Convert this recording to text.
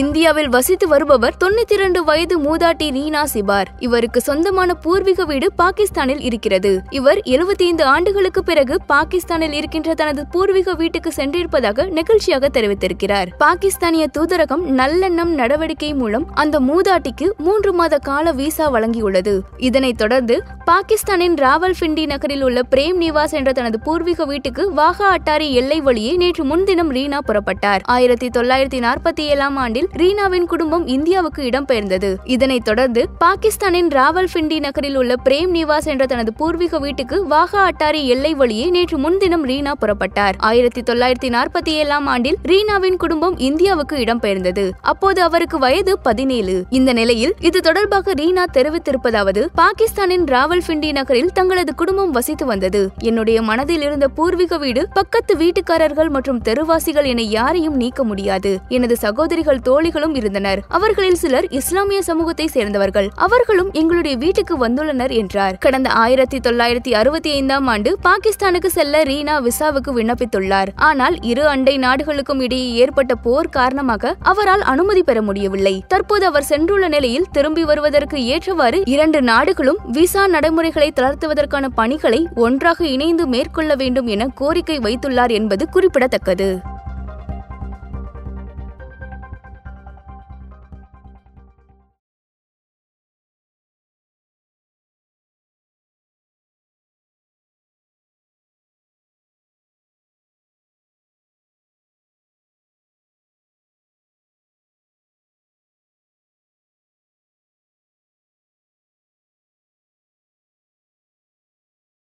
இந்தியாவில் வசித்து வருபவர் தொண்ணூத்தி இரண்டு வயது மூதாட்டி ரீனா சிபார் இவருக்கு சொந்தமான பூர்வீக வீடு பாகிஸ்தானில் இருக்கிறது இவர் எழுபத்தி ஐந்து ஆண்டுகளுக்கு பிறகு பாகிஸ்தானில் இருக்கின்ற தனது பூர்வீக வீட்டுக்கு சென்றிருப்பதாக நிகழ்ச்சியாக தெரிவித்திருக்கிறார் பாகிஸ்தானிய தூதரகம் நல்லெண்ணம் நடவடிக்கை மூலம் அந்த மூதாட்டிக்கு மூன்று மாத கால விசா வழங்கியுள்ளது இதனைத் தொடர்ந்து பாகிஸ்தானின் ராவல் ஃபிண்டி நகரில் உள்ள பிரேம் நிவாஸ் என்ற தனது பூர்வீக வீட்டுக்கு வாகா அட்டாரி எல்லை வழியே நேற்று முன்தினம் ரீனா புறப்பட்டார் ஆயிரத்தி தொள்ளாயிரத்தி நாற்பத்தி ஏழாம் ஆண்டில் ரீனாவின் குடும்பம் இந்தியாவுக்கு இடம்பெயர்ந்தது இதனைத் தொடர்ந்து பாகிஸ்தானின் ராவல் ஃபிண்டி நகரில் உள்ள பிரேம் நிவாஸ் என்ற தனது பூர்வீக வீட்டுக்கு வாகா அட்டாரி எல்லை வழியே நேற்று முன்தினம் ரீனா புறப்பட்டார் ஆயிரத்தி தொள்ளாயிரத்தி நாற்பத்தி ஏழாம் ஆண்டில் ரீனாவின் குடும்பம் இந்தியாவுக்கு இடம்பெயர்ந்தது அப்போது அவருக்கு வயது பதினேழு இந்த நிலையில் இது தொடர்பாக ரீனா தெரிவித்திருப்பதாவது பாகிஸ்தானின் ராவல் ராவல்பிண்டி நகரில் தங்களது குடும்பம் வசித்து வந்தது என்னுடைய மனதில் இருந்த பூர்வீக வீடு பக்கத்து வீட்டுக்காரர்கள் மற்றும் தெருவாசிகள் என யாரையும் நீக்க முடியாது எனது சகோதரிகள் தோழிகளும் இருந்தனர் அவர்களில் சிலர் இஸ்லாமிய சமூகத்தை சேர்ந்தவர்கள் அவர்களும் எங்களுடைய வீட்டுக்கு வந்துள்ளனர் என்றார் கடந்த ஆயிரத்தி தொள்ளாயிரத்தி அறுபத்தி ஐந்தாம் ஆண்டு பாகிஸ்தானுக்கு செல்ல ரீனா விசாவுக்கு விண்ணப்பித்துள்ளார் ஆனால் இரு அண்டை நாடுகளுக்கும் இடையே ஏற்பட்ட போர் காரணமாக அவரால் அனுமதி பெற முடியவில்லை தற்போது அவர் சென்றுள்ள நிலையில் திரும்பி வருவதற்கு ஏற்றவாறு இரண்டு நாடுகளும் விசா நட நடைமுறைகளை தளர்த்துவதற்கான பணிகளை ஒன்றாக இணைந்து மேற்கொள்ள வேண்டும் என கோரிக்கை வைத்துள்ளார் என்பது குறிப்பிடத்தக்கது